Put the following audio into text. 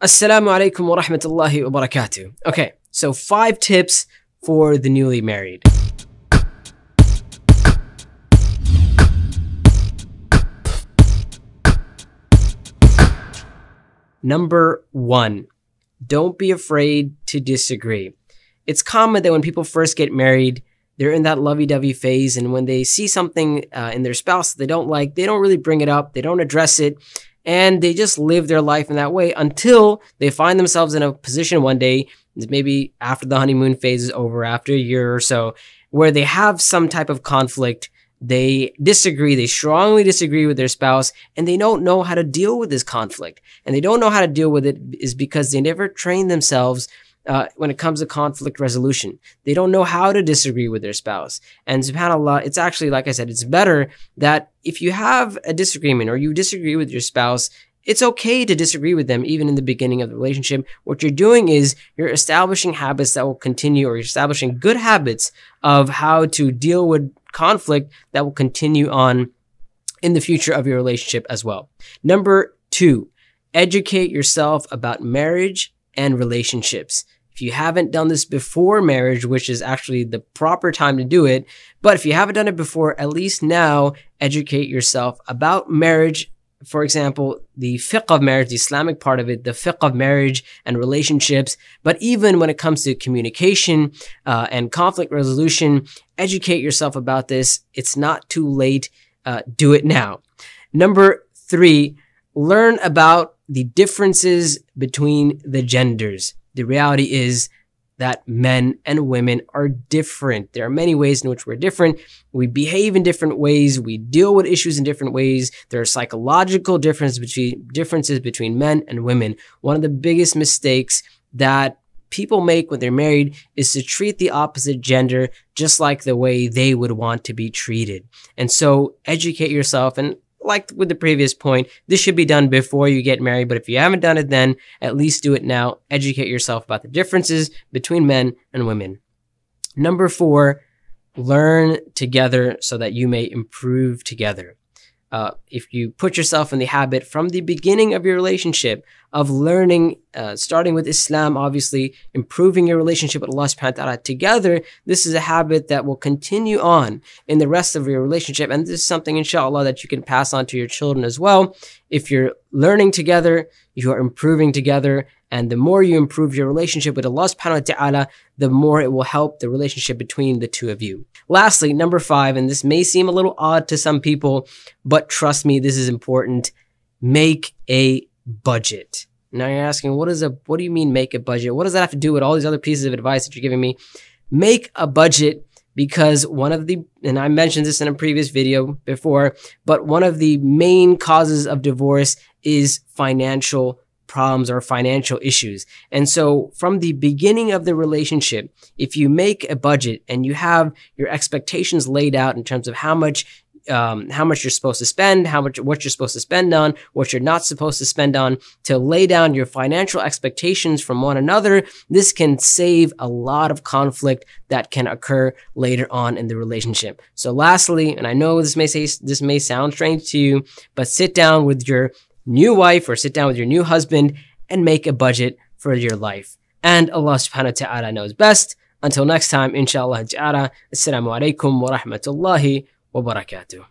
Assalamu alaikum wa rahmatullahi wa barakatuh. Okay, so five tips for the newly married. Number one, don't be afraid to disagree. It's common that when people first get married, they're in that lovey dovey phase, and when they see something uh, in their spouse that they don't like, they don't really bring it up, they don't address it, and they just live their life in that way until they find themselves in a position one day, maybe after the honeymoon phase is over, after a year or so, where they have some type of conflict. They disagree, they strongly disagree with their spouse, and they don't know how to deal with this conflict. And they don't know how to deal with it is because they never train themselves uh, when it comes to conflict resolution. They don't know how to disagree with their spouse. And subhanAllah, it's actually, like I said, it's better that if you have a disagreement or you disagree with your spouse, it's okay to disagree with them even in the beginning of the relationship. What you're doing is you're establishing habits that will continue or you're establishing good habits of how to deal with conflict that will continue on in the future of your relationship as well. Number two, educate yourself about marriage and relationships. If you haven't done this before marriage, which is actually the proper time to do it, but if you haven't done it before, at least now educate yourself about marriage. For example, the fiqh of marriage, the Islamic part of it, the fiqh of marriage and relationships. But even when it comes to communication uh, and conflict resolution, educate yourself about this. It's not too late. Uh, do it now. Number three, learn about the differences between the genders the reality is that men and women are different. There are many ways in which we're different. We behave in different ways. We deal with issues in different ways. There are psychological differences between differences between men and women. One of the biggest mistakes that people make when they're married is to treat the opposite gender just like the way they would want to be treated. And so educate yourself and like with the previous point, this should be done before you get married. But if you haven't done it then, at least do it now. Educate yourself about the differences between men and women. Number four, learn together so that you may improve together uh, if you put yourself in the habit from the beginning of your relationship of learning, uh, starting with Islam, obviously, improving your relationship with Allah subhanahu wa ta'ala together, this is a habit that will continue on in the rest of your relationship. And this is something, inshallah, that you can pass on to your children as well. If you're learning together, you are improving together. And the more you improve your relationship with Allah subhanahu wa ta'ala, the more it will help the relationship between the two of you. Lastly, number five, and this may seem a little odd to some people, but trust me, this is important. Make a budget. Now you're asking, what is a, what do you mean make a budget? What does that have to do with all these other pieces of advice that you're giving me? Make a budget because one of the, and I mentioned this in a previous video before, but one of the main causes of divorce is financial problems or financial issues. And so from the beginning of the relationship, if you make a budget and you have your expectations laid out in terms of how much um, how much you're supposed to spend, how much what you're supposed to spend on, what you're not supposed to spend on, to lay down your financial expectations from one another. This can save a lot of conflict that can occur later on in the relationship. So, lastly, and I know this may say this may sound strange to you, but sit down with your new wife or sit down with your new husband and make a budget for your life. And Allah subhanahu wa ta'ala knows best. Until next time, inshallah ta'ala, assalamu alaikum wa rahmatullahi وبركاته